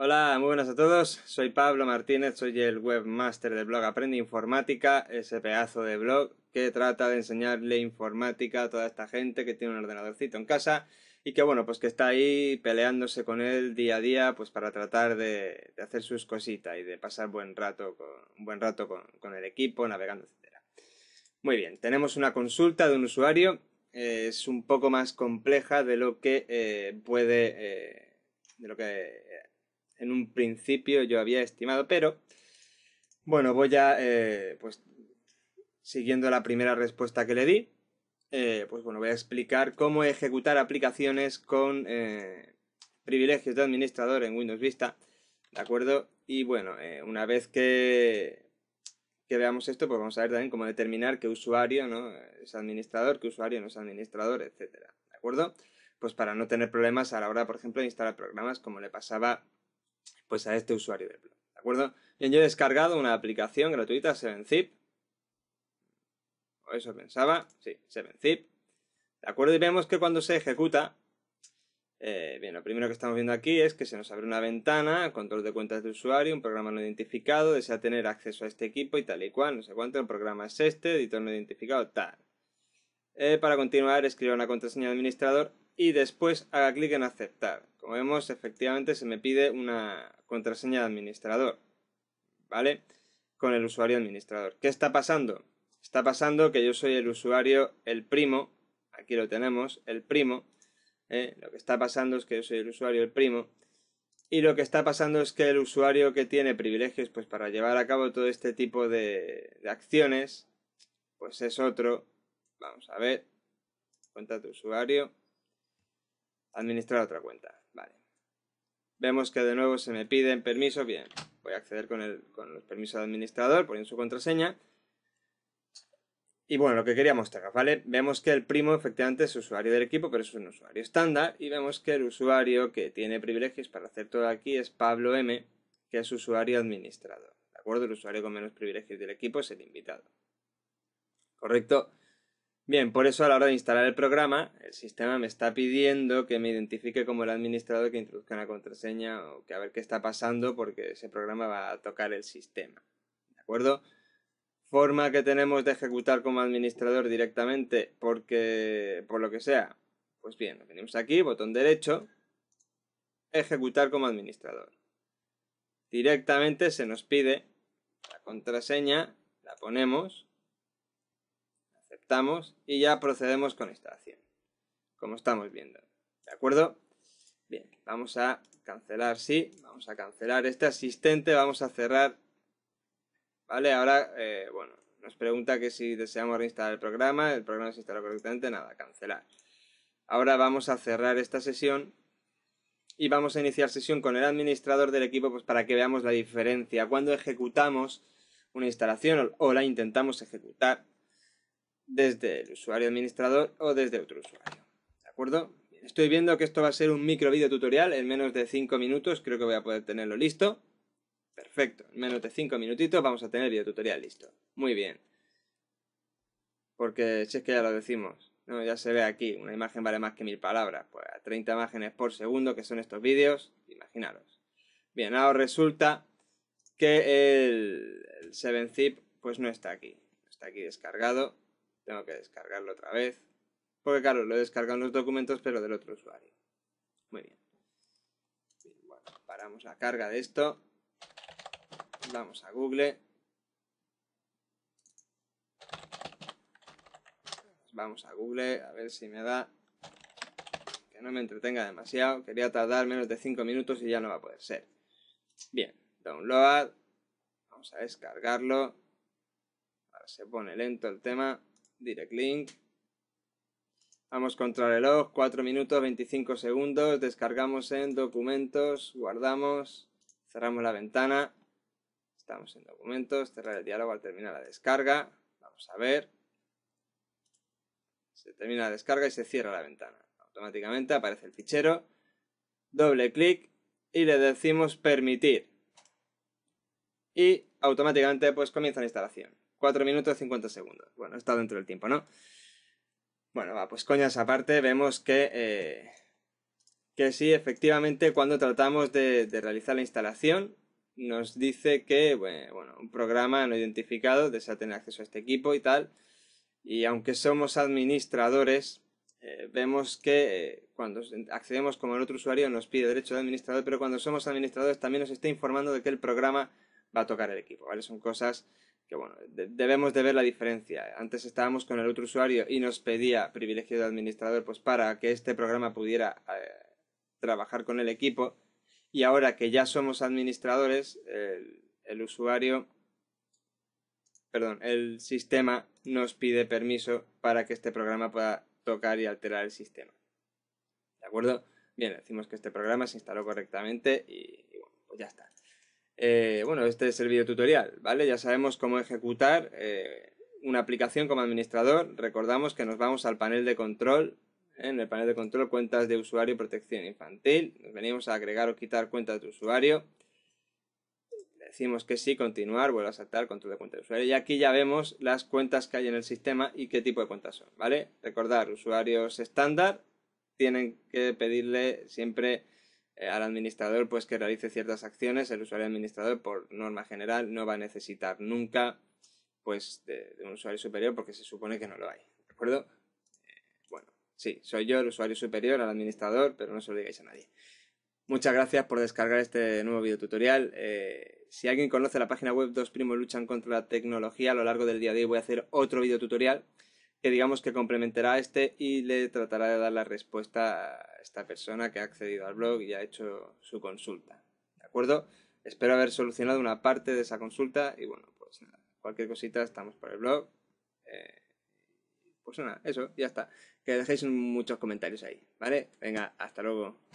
Hola, muy buenas a todos. Soy Pablo Martínez, soy el webmaster del blog Aprende Informática, ese pedazo de blog que trata de enseñarle informática a toda esta gente que tiene un ordenadorcito en casa y que bueno, pues que está ahí peleándose con él día a día pues para tratar de, hacer sus cositas y de pasar buen rato con, un buen rato con, el equipo, navegando, etcétera. Muy bien, tenemos una consulta de un usuario, es un poco más compleja de lo que eh, puede... Eh, de lo que eh, en un principio yo había estimado, pero bueno, voy a, eh, pues, siguiendo la primera respuesta que le di, eh, pues bueno, voy a explicar cómo ejecutar aplicaciones con eh, privilegios de administrador en Windows Vista, ¿de acuerdo? Y bueno, una vez que, que veamos esto, pues vamos a ver también cómo determinar qué usuario ¿no? es administrador, qué usuario no es administrador, etcétera, ¿de acuerdo? Pues para no tener problemas a la hora, por ejemplo, de instalar programas, como le pasaba pues a este usuario del blog. ¿De acuerdo? Bien, yo he descargado una aplicación gratuita, 7zip. O eso pensaba. Sí, 7zip. ¿De acuerdo? Y vemos que cuando se ejecuta, eh, bien, lo primero que estamos viendo aquí es que se nos abre una ventana, control de cuentas de usuario, un programa no identificado, desea tener acceso a este equipo y tal y cual, no sé cuánto, el programa es este, editor no identificado, tal. Eh, para continuar, escribo una contraseña de administrador y después haga clic en aceptar. Como vemos, efectivamente se me pide una contraseña de administrador, ¿vale? Con el usuario administrador. ¿Qué está pasando? Está pasando que yo soy el usuario, el primo, aquí lo tenemos, el primo. ¿eh? Lo que está pasando es que yo soy el usuario, el primo. Y lo que está pasando es que el usuario que tiene privilegios pues para llevar a cabo todo este tipo de, de acciones, pues es otro. Vamos a ver. Cuenta tu usuario. Administrar otra cuenta. Vale. Vemos que de nuevo se me piden permiso. Bien, voy a acceder con, el, con los permisos de administrador poniendo su contraseña. Y bueno, lo que quería mostrar, ¿vale? Vemos que el primo efectivamente es usuario del equipo, pero es un usuario estándar. Y vemos que el usuario que tiene privilegios para hacer todo aquí es Pablo M, que es usuario administrador. ¿De acuerdo? El usuario con menos privilegios del equipo es el invitado. ¿Correcto? Bien, por eso a la hora de instalar el programa, el sistema me está pidiendo que me identifique como el administrador, que introduzca una contraseña o que a ver qué está pasando porque ese programa va a tocar el sistema. ¿De acuerdo? Forma que tenemos de ejecutar como administrador directamente porque, por lo que sea, pues bien, venimos aquí, botón derecho, ejecutar como administrador. Directamente se nos pide la contraseña, la ponemos y ya procedemos con esta acción, como estamos viendo. ¿De acuerdo? Bien, vamos a cancelar, sí, vamos a cancelar este asistente, vamos a cerrar. Vale, ahora, eh, bueno, nos pregunta que si deseamos reinstalar el programa, el programa se instaló correctamente, nada, cancelar. Ahora vamos a cerrar esta sesión y vamos a iniciar sesión con el administrador del equipo pues para que veamos la diferencia. Cuando ejecutamos una instalación o la intentamos ejecutar, desde el usuario administrador o desde otro usuario. ¿De acuerdo? Estoy viendo que esto va a ser un micro video tutorial en menos de 5 minutos, creo que voy a poder tenerlo listo. Perfecto, en menos de 5 minutitos vamos a tener el video tutorial listo. Muy bien. Porque si es que ya lo decimos, ya se ve aquí, una imagen vale más que mil palabras, pues a 30 imágenes por segundo que son estos vídeos, imaginaros. Bien, ahora resulta que el, 7zip pues no está aquí, está aquí descargado, tengo que descargarlo otra vez. Porque claro, lo he descargado en los documentos, pero del otro usuario. Muy bien. bueno, paramos la carga de esto. Vamos a Google. Vamos a Google, a ver si me da... Que no me entretenga demasiado. Quería tardar menos de 5 minutos y ya no va a poder ser. Bien, download. Vamos a descargarlo. Ahora se pone lento el tema. Direct Link. Vamos a el reloj, 4 minutos 25 segundos, descargamos en documentos, guardamos, cerramos la ventana, estamos en documentos, cerrar el diálogo al terminar la descarga, vamos a ver, se termina la descarga y se cierra la ventana. Automáticamente aparece el fichero, doble clic y le decimos permitir y automáticamente pues comienza la instalación. 4 minutos 50 segundos. Bueno, está dentro del tiempo, ¿no? Bueno, va, pues coñas aparte, vemos que, eh, que sí, efectivamente, cuando tratamos de, realizar la instalación, nos dice que, bueno, un programa no identificado desea tener acceso a este equipo y tal. Y aunque somos administradores, eh, vemos que eh, cuando accedemos como el otro usuario nos pide derecho de administrador, pero cuando somos administradores también nos está informando de que el programa va a tocar el equipo, ¿vale? Son cosas que bueno, debemos de ver la diferencia. Antes estábamos con el otro usuario y nos pedía privilegio de administrador pues para que este programa pudiera eh, trabajar con el equipo y ahora que ya somos administradores, el, usuario, perdón, el sistema nos pide permiso para que este programa pueda tocar y alterar el sistema. ¿De acuerdo? Bien, decimos que este programa se instaló correctamente y, y bueno, pues ya está. Eh, bueno, este es el video tutorial, ¿vale? Ya sabemos cómo ejecutar eh, una aplicación como administrador. Recordamos que nos vamos al panel de control. En el panel de control, cuentas de usuario y protección infantil. Nos venimos a agregar o quitar cuentas de usuario. Decimos que sí, continuar, vuelve a saltar, control de cuenta de usuario. Y aquí ya vemos las cuentas que hay en el sistema y qué tipo de cuentas son, ¿vale? Recordar, usuarios estándar tienen que pedirle siempre eh, al administrador pues que realice ciertas acciones, el usuario administrador por norma general no va a necesitar nunca pues de, un usuario superior porque se supone que no lo hay, ¿de acuerdo? Eh, bueno, sí, soy yo el usuario superior al administrador, pero no se lo digáis a nadie. Muchas gracias por descargar este nuevo video tutorial eh, si alguien conoce la página web Dos Primos Luchan contra la Tecnología, a lo largo del día de hoy voy a hacer otro tutorial que digamos que complementará este y le tratará de dar la respuesta esta persona que ha accedido al blog y ha hecho su consulta. ¿De acuerdo? Espero haber solucionado una parte de esa consulta y bueno, pues cualquier cosita estamos por el blog. Eh, pues nada, eso, ya está. Que dejéis muchos comentarios ahí, ¿vale? Venga, hasta luego.